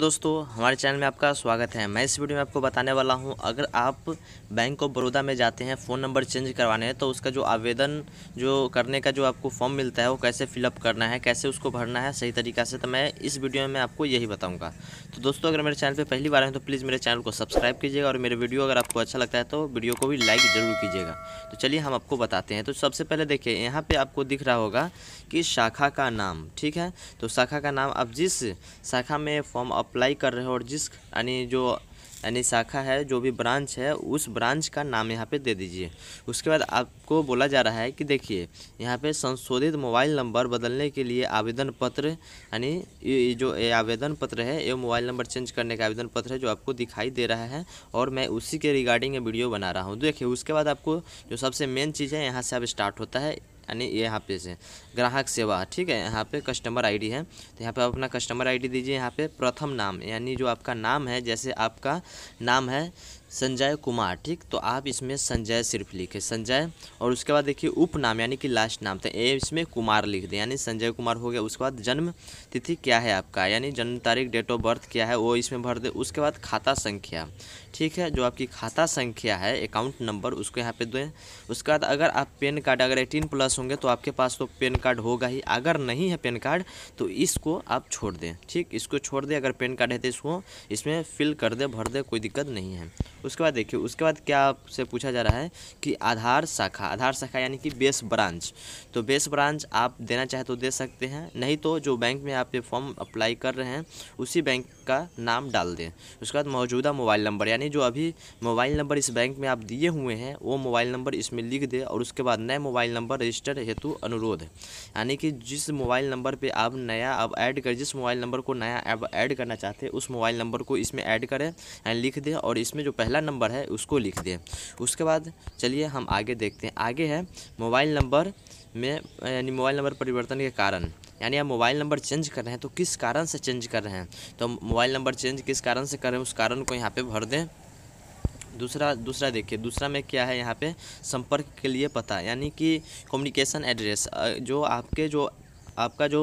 दोस्तों हमारे चैनल में आपका स्वागत है मैं इस वीडियो में आपको बताने वाला हूं अगर आप बैंक ऑफ बड़ौदा में जाते हैं फ़ोन नंबर चेंज करवाने हैं तो उसका जो आवेदन जो करने का जो आपको फॉर्म मिलता है वो कैसे फिलअप करना है कैसे उसको भरना है सही तरीका से तो मैं इस वीडियो में आपको यही बताऊँगा तो दोस्तों अगर मेरे चैनल पर पहली बार हैं तो प्लीज़ मेरे चैनल को सब्सक्राइब कीजिएगा और मेरे वीडियो अगर आपको अच्छा लगता है तो वीडियो को भी लाइक ज़रूर कीजिएगा तो चलिए हम आपको बताते हैं तो सबसे पहले देखिए यहाँ पर आपको दिख रहा होगा कि शाखा का नाम ठीक है तो शाखा का नाम आप जिस शाखा में फॉर्म आप अप्लाई कर रहे हो और जिस यानी जो यानी शाखा है जो भी ब्रांच है उस ब्रांच का नाम यहाँ पे दे दीजिए उसके बाद आपको बोला जा रहा है कि देखिए यहाँ पे संशोधित मोबाइल नंबर बदलने के लिए आवेदन पत्र यानी जो आवेदन पत्र है ये मोबाइल नंबर चेंज करने का आवेदन पत्र है जो आपको दिखाई दे रहा है और मैं उसी के रिगार्डिंग वीडियो बना रहा हूँ देखिए उसके बाद आपको जो सबसे मेन चीज़ है यहाँ से अब स्टार्ट होता है અને યે હા પે સે ગ્રાહક સેવા ઠીક હે યહા પે કસ્ટમર આઈડી હે તો યહા પે આપ اپنا કસ્ટમર આઈડી દીજીએ યહા પે પ્રથમ નામ یعنی જો આપકા નામ હે જૈસે આપકા નામ હે संजय कुमार ठीक तो आप इसमें संजय सिर्फ लिखे संजय और उसके बाद देखिए उपनाम यानी कि लास्ट नाम था तो ए इसमें कुमार लिख दें यानी संजय कुमार हो गया उसके बाद जन्म तिथि क्या है आपका यानी जन्म तारीख डेट ऑफ बर्थ क्या है वो इसमें भर दे उसके बाद खाता संख्या ठीक है जो आपकी खाता संख्या है अकाउंट नंबर उसको यहाँ पर दें उसके बाद अगर आप पेन कार्ड अगर एटीन प्लस होंगे तो आपके पास तो पेन कार्ड होगा ही अगर नहीं है पेन कार्ड तो इसको आप छोड़ दें ठीक इसको छोड़ दें अगर पेन कार्ड है तो इसको इसमें फिल कर दें भर दें कोई दिक्कत नहीं है उसके बाद देखिए उसके बाद क्या आपसे पूछा जा रहा है कि आधार शाखा आधार शाखा यानी कि बेस ब्रांच तो बेस ब्रांच आप देना चाहे तो दे सकते हैं नहीं तो जो बैंक में आप ये फॉर्म अप्लाई कर रहे हैं उसी बैंक का नाम डाल दें उसके बाद मौजूदा मोबाइल नंबर यानी जो अभी मोबाइल नंबर इस बैंक में आप दिए हुए हैं वो मोबाइल नंबर इसमें लिख दें और उसके बाद नए मोबाइल नंबर रजिस्टर हेतु अनुरोध यानी कि जिस मोबाइल नंबर पर आप नया अब ऐड कर जिस मोबाइल नंबर को नया ऐड करना चाहते हैं उस मोबाइल नंबर को इसमें ऐड करें लिख दें और इसमें जो पहले पहला नंबर है उसको लिख दें उसके बाद चलिए हम आगे देखते हैं आगे है मोबाइल नंबर में यानी मोबाइल नंबर परिवर्तन के कारण यानी आप मोबाइल नंबर चेंज कर रहे हैं तो किस कारण से चेंज कर रहे हैं तो मोबाइल नंबर चेंज किस कारण से कर रहे हैं उस कारण को यहाँ पे भर दें दूसरा दूसरा देखिए दूसरा में क्या है यहाँ पे संपर्क के लिए पता यानी कि कम्युनिकेशन एड्रेस जो आपके जो आपका जो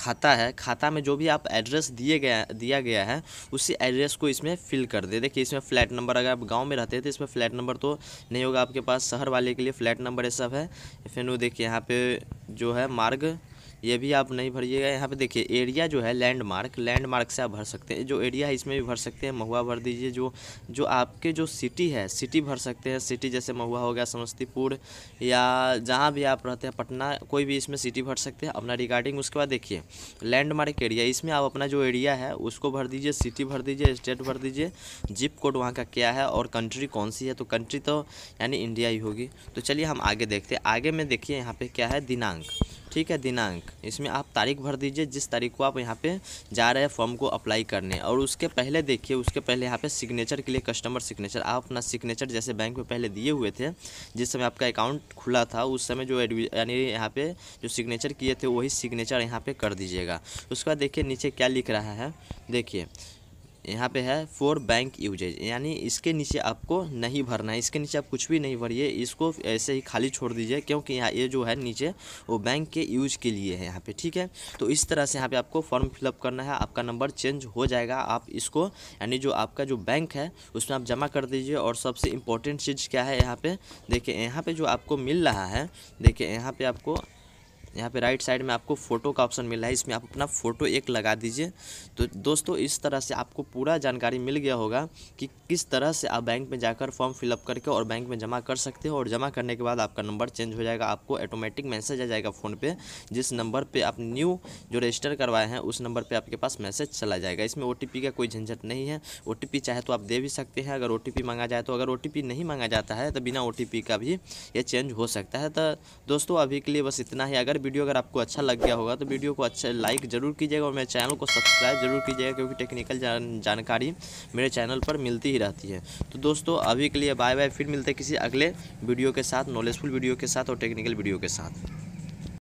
खाता है खाता में जो भी आप एड्रेस दिए गया दिया गया है उसी एड्रेस को इसमें फिल कर दे देखिए इसमें फ्लैट नंबर अगर आप गाँव में रहते हैं तो इसमें फ्लैट नंबर तो नहीं होगा आपके पास शहर वाले के लिए फ्लैट नंबर ये सब है फिर वो देखिए यहाँ पे जो है मार्ग ये भी आप नहीं भरिएगा यहाँ पे देखिए एरिया जो है लैंडमार्क लैंडमार्क से आप भर सकते हैं जो एरिया है इसमें भी भर सकते हैं महुआ भर दीजिए जो जो आपके जो सिटी है सिटी भर सकते हैं सिटी जैसे महुआ हो गया समस्तीपुर या जहाँ भी आप रहते हैं पटना कोई भी इसमें सिटी भर सकते हैं अपना रिगार्डिंग उसके बाद देखिए लैंडमार्क एरिया इसमें आप अपना जो एरिया है उसको भर दीजिए सिटी भर दीजिए स्टेट भर दीजिए जिप कोड वहाँ का क्या है और कंट्री कौन सी है तो कंट्री तो यानी इंडिया ही होगी तो चलिए हम आगे देखते हैं आगे में देखिए यहाँ पर क्या है दिनांक ठीक है दिनांक इसमें आप तारीख भर दीजिए जिस तारीख को आप यहाँ पे जा रहे हैं फॉर्म को अप्लाई करने और उसके पहले देखिए उसके पहले यहाँ पे सिग्नेचर के लिए कस्टमर सिग्नेचर आप अपना सिग्नेचर जैसे बैंक में पहले दिए हुए थे जिस समय आपका अकाउंट खुला था उस समय जो यानी यहाँ पे जो सिग्नेचर किए थे वही सिग्नेचर यहाँ पर कर दीजिएगा उसके बाद देखिए नीचे क्या लिख रहा है देखिए यहाँ पे है फोर बैंक यूजेज यानी इसके नीचे आपको नहीं भरना है इसके नीचे आप कुछ भी नहीं भरिए इसको ऐसे ही खाली छोड़ दीजिए क्योंकि यहाँ ये जो है नीचे वो बैंक के यूज के लिए है यहाँ पे ठीक है तो इस तरह से यहाँ पे आपको फॉर्म फिलअप करना है आपका नंबर चेंज हो जाएगा आप इसको यानी जो आपका जो बैंक है उसमें आप जमा कर दीजिए और सबसे इम्पोर्टेंट चीज़ क्या है यहाँ पर देखिए यहाँ पर जो आपको मिल रहा है देखिए यहाँ पर आपको यहाँ पे राइट साइड में आपको फ़ोटो का ऑप्शन मिल रहा है इसमें आप अपना फ़ोटो एक लगा दीजिए तो दोस्तों इस तरह से आपको पूरा जानकारी मिल गया होगा कि किस तरह से आप बैंक में जाकर फॉर्म फिलअप करके और बैंक में जमा कर सकते हो और जमा करने के बाद आपका नंबर चेंज हो जाएगा आपको ऑटोमेटिक मैसेज आ जाएगा फ़ोन पे जिस नंबर पर आप न्यू जो रजिस्टर करवाए हैं उस नंबर पर आपके पास मैसेज चला जाएगा इसमें ओ का कोई झंझट नहीं है ओ चाहे तो आप दे भी सकते हैं अगर ओ मांगा जाए तो अगर ओ नहीं मांगा जाता है तो बिना ओ का भी ये चेंज हो सकता है तो दोस्तों अभी के लिए बस इतना ही अगर वीडियो अगर आपको अच्छा लग गया होगा तो वीडियो को अच्छा लाइक जरूर कीजिएगा और मेरे चैनल को सब्सक्राइब जरूर कीजिएगा क्योंकि टेक्निकल जान, जानकारी मेरे चैनल पर मिलती ही रहती है तो दोस्तों अभी के लिए बाय बाय फिर मिलते किसी अगले वीडियो के साथ नॉलेजफुल वीडियो के साथ और टेक्निकल वीडियो के साथ